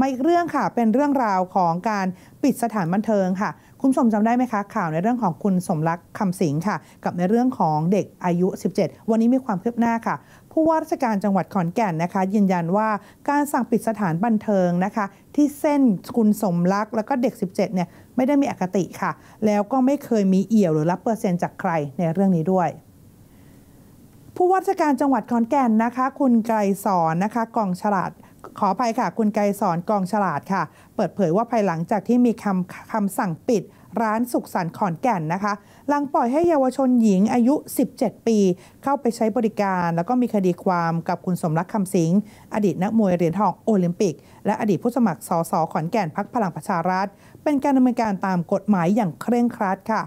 มาอีกเรื่องค่ะ เป็นเรื่องราวของการปิดสถานบันเทิงค่ะ คุณผู้ชมจำได้ไหมคะ ข่าวในเรื่องของคุณสมรักคำสิงค่ะ กับในเรื่องของเด็กอายุ 17 วันนี้มีความคืบหน้าค่ะ ผู้ว่าราชการจังหวัดขอนแก่นนะคะ ยืนยันว่าการสั่งปิดสถานบันเทิงนะคะ ที่เส้นคุณสมรักแล้วก็เด็ก 17 เนี่ยไม่ได้มีอคติค่ะ แล้วก็ไม่เคยมีเอี่ยวหรือรับเปอร์เซ็นต์จากใครในเรื่องนี้ด้วย ผู้ว่าราชการจังหวัดขอนแก่นนะคะ คุณไกรสอนนะคะกองฉลาดขออภัยค่ะ คุณไกสอนกองฉลาดค่ะ เปิดเผยว่าภายหลังจากที่มีคำคำสั่งปิด ร้านสุขสันต์ขอนแก่นนะคะ หลังปล่อยให้เยาวชนหญิงอายุ 17 ปี เข้าไปใช้บริการ แล้วก็มีคดีความกับคุณสมรักคำสิงอดีตนักมวยเหรียญทองโอลิมปิก และอดีตผู้สมัครสสขอนแก่นพักพลังประชารัฐเป็นการดำเนินการตามกฎหมายอย่างเคร่งครัดค่ะ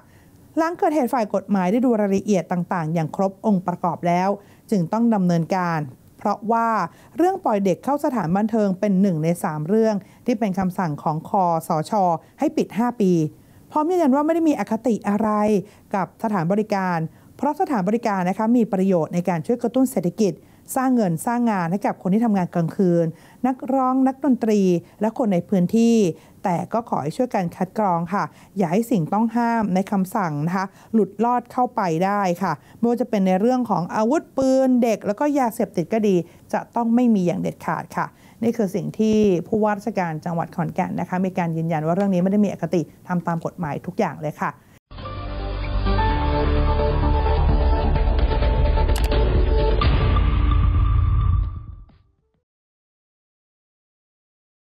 หลังเกิดเหตุฝ่ายกฎหมายได้ดูรายละเอียดต่าง ๆ อย่างครบองค์ประกอบแล้ว จึงต้องดำเนินการเพราะว่าเรื่องปล่อยเด็กเข้าสถานบันเทิงเป็นหนึ่งใน 3 เรื่อง ที่เป็นคำสั่งของคอสอชอให้ปิด 5 ปี พร้อมยืนยันว่าไม่ได้มีอคติอะไรกับสถานบริการ เพราะสถานบริการนะคะมีประโยชน์ในการช่วยกระตุ้นเศรษฐกิจสร้างเงินสร้างงานให้กับคนที่ทำงานกลางคืน นักร้องนักดนตรีและคนในพื้นที่ แต่ก็ขอให้ช่วยกันคัดกรองค่ะอย่าให้สิ่งต้องห้ามในคำสั่งนะคะหลุดลอดเข้าไปได้ค่ะไม่ว่าจะเป็นในเรื่องของอาวุธปืนเด็ก แล้วก็ยาเสพติดก็ดี จะต้องไม่มีอย่างเด็ดขาดค่ะ นี่คือสิ่งที่ผู้ว่าราชการจังหวัดขอนแก่นนะคะ มีการยืนยันว่าเรื่องนี้ไม่ได้มีอคติทำตามกฎหมายทุกอย่างเลยค่ะ